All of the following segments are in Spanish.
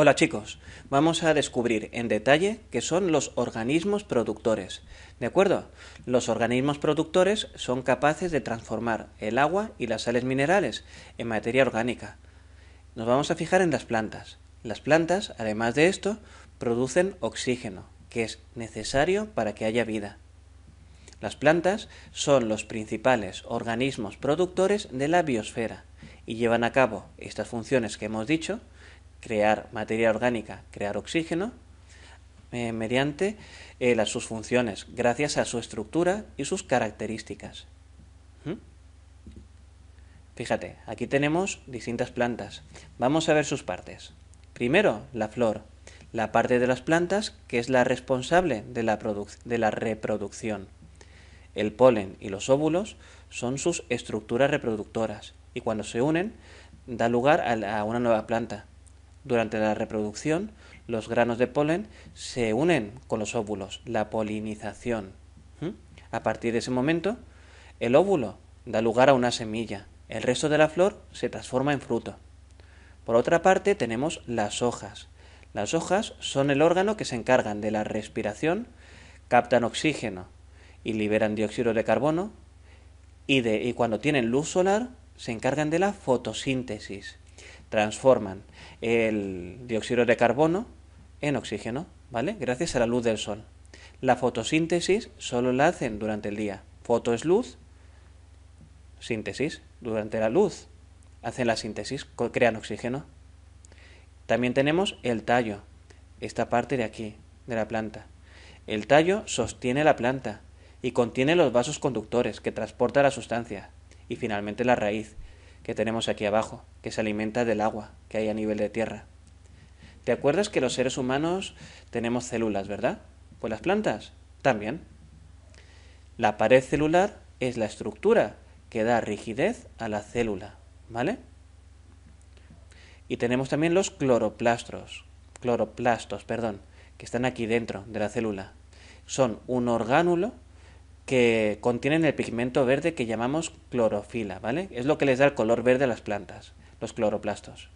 Hola chicos, vamos a descubrir en detalle qué son los organismos productores. ¿De acuerdo? Los organismos productores son capaces de transformar el agua y las sales minerales en materia orgánica. Nos vamos a fijar en las plantas. Las plantas, además de esto, producen oxígeno, que es necesario para que haya vida. Las plantas son los principales organismos productores de la biosfera y llevan a cabo estas funciones que hemos dicho, crear materia orgánica, crear oxígeno, eh, mediante eh, las, sus funciones, gracias a su estructura y sus características. ¿Mm? Fíjate, aquí tenemos distintas plantas. Vamos a ver sus partes. Primero, la flor, la parte de las plantas que es la responsable de la, reproducción. El polen y los óvulos son sus estructuras reproductoras y cuando se unen da lugar a una nueva planta. Durante la reproducción, los granos de polen se unen con los óvulos, la polinización. ¿Mm? A partir de ese momento, el óvulo da lugar a una semilla. El resto de la flor se transforma en fruto. Por otra parte, tenemos las hojas. Las hojas son el órgano que se encargan de la respiración, captan oxígeno y liberan dióxido de carbono, y, y cuando tienen luz solar, se encargan de la fotosíntesis transforman el dióxido de carbono en oxígeno, ¿vale? Gracias a la luz del sol. La fotosíntesis solo la hacen durante el día. Foto es luz, síntesis. Durante la luz hacen la síntesis, crean oxígeno. También tenemos el tallo, esta parte de aquí, de la planta. El tallo sostiene la planta y contiene los vasos conductores que transporta la sustancia. Y finalmente la raíz, que tenemos aquí abajo, que se alimenta del agua que hay a nivel de tierra. ¿Te acuerdas que los seres humanos tenemos células, verdad? Pues las plantas también. La pared celular es la estructura que da rigidez a la célula, ¿vale? Y tenemos también los cloroplastos, cloroplastos, perdón, que están aquí dentro de la célula. Son un orgánulo que contienen el pigmento verde que llamamos clorofila, ¿vale? Es lo que les da el color verde a las plantas, los cloroplastos.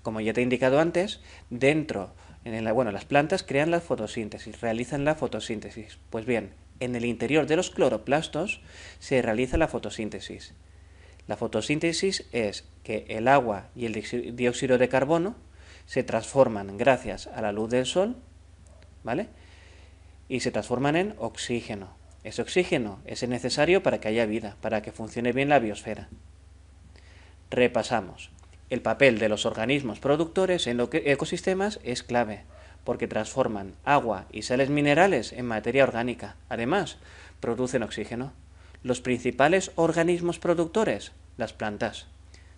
Como ya te he indicado antes, dentro, en bueno, las plantas crean la fotosíntesis, realizan la fotosíntesis. Pues bien, en el interior de los cloroplastos se realiza la fotosíntesis. La fotosíntesis es que el agua y el dióxido de carbono se transforman gracias a la luz del sol, ¿vale? y se transforman en oxígeno. Ese oxígeno es necesario para que haya vida, para que funcione bien la biosfera. Repasamos. El papel de los organismos productores en los ecosistemas es clave, porque transforman agua y sales minerales en materia orgánica. Además, producen oxígeno. Los principales organismos productores, las plantas.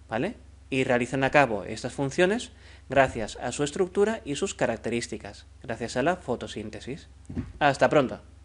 ¿Vale? y realizan a cabo estas funciones gracias a su estructura y sus características, gracias a la fotosíntesis. Hasta pronto.